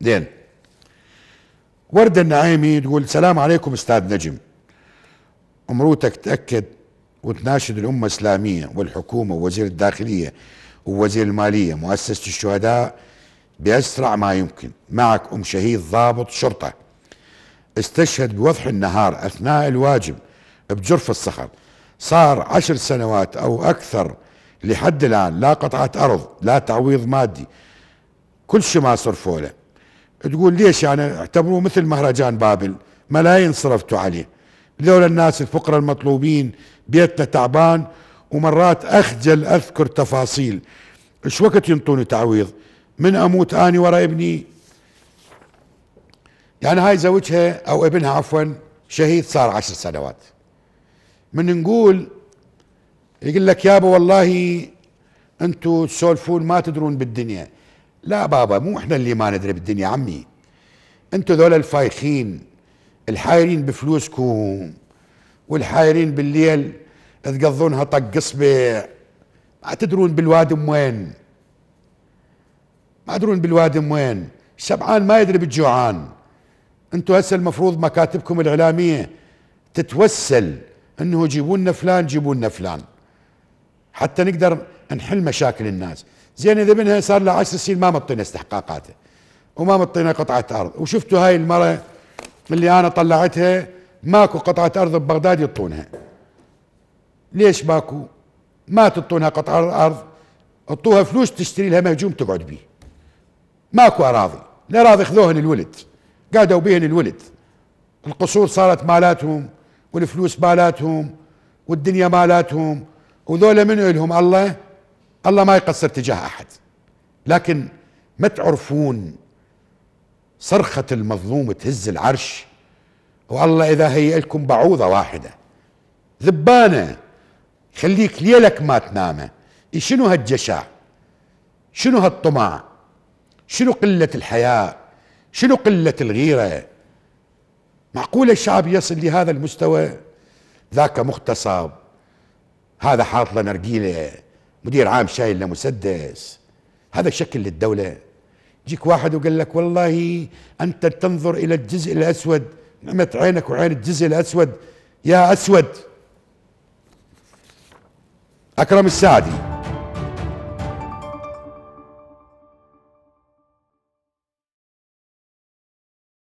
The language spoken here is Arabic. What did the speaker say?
زين وردة النعيمي تقول السلام عليكم استاذ نجم امروتك تاكد وتناشد الامه الاسلاميه والحكومه ووزير الداخليه ووزير الماليه مؤسسه الشهداء باسرع ما يمكن معك ام شهيد ضابط شرطه استشهد بوضح النهار اثناء الواجب بجرف الصخر صار عشر سنوات او اكثر لحد الان لا قطعه ارض لا تعويض مادي كل شيء ما صرفوا له تقول ليش يعني اعتبروه مثل مهرجان بابل ملايين صرفتوا عليه لولا الناس الفقراء المطلوبين بيتنا تعبان ومرات اخجل اذكر تفاصيل ايش وقت ينطوني تعويض من اموت اني ورا ابني يعني هاي زوجها او ابنها عفوا شهيد صار عشر سنوات من نقول يقول لك يابا والله انتو تسولفون ما تدرون بالدنيا لا بابا مو احنا اللي ما ندري بالدنيا عمي انتوا ذولا الفايخين الحايرين بفلوسكم والحايرين بالليل تقضونها طق اصبع ما تدرون بالوادم وين ما تدرون بالوادم وين سبعان ما يدري بالجوعان انتوا هسه المفروض مكاتبكم الاعلاميه تتوسل انه جيبوا لنا فلان جيبوا لنا فلان حتى نقدر نحل مشاكل الناس زين اذا منها صار له 10 سنين ما مطينا استحقاقاته وما مطينا قطعه ارض وشفتوا هاي المره اللي انا طلعتها ماكو قطعه ارض ببغداد يطونها ليش ماكو ما تطونها قطعه ارض اعطوها فلوس تشتري لها مهجوم تقعد بيه ماكو اراضي الاراضي خذوهن الولد قادوا بهن الولد القصور صارت مالاتهم والفلوس مالاتهم والدنيا مالاتهم وذولا من لهم الله الله ما يقصر تجاه احد لكن ما تعرفون صرخة المظلوم تهز العرش والله إذا هيئ لكم بعوضة واحدة ذبانة خليك ليلك ما تنامه شنو هالجشع شنو هالطمع شنو قلة الحياء شنو قلة الغيرة معقول الشعب يصل لهذا المستوى ذاك مغتصب هذا حاط له نرجيله مدير عام شايل له مسدس هذا شكل للدولة جيك واحد وقال لك والله أنت تنظر إلى الجزء الأسود نعمة عينك وعين الجزء الأسود يا أسود أكرم السعدي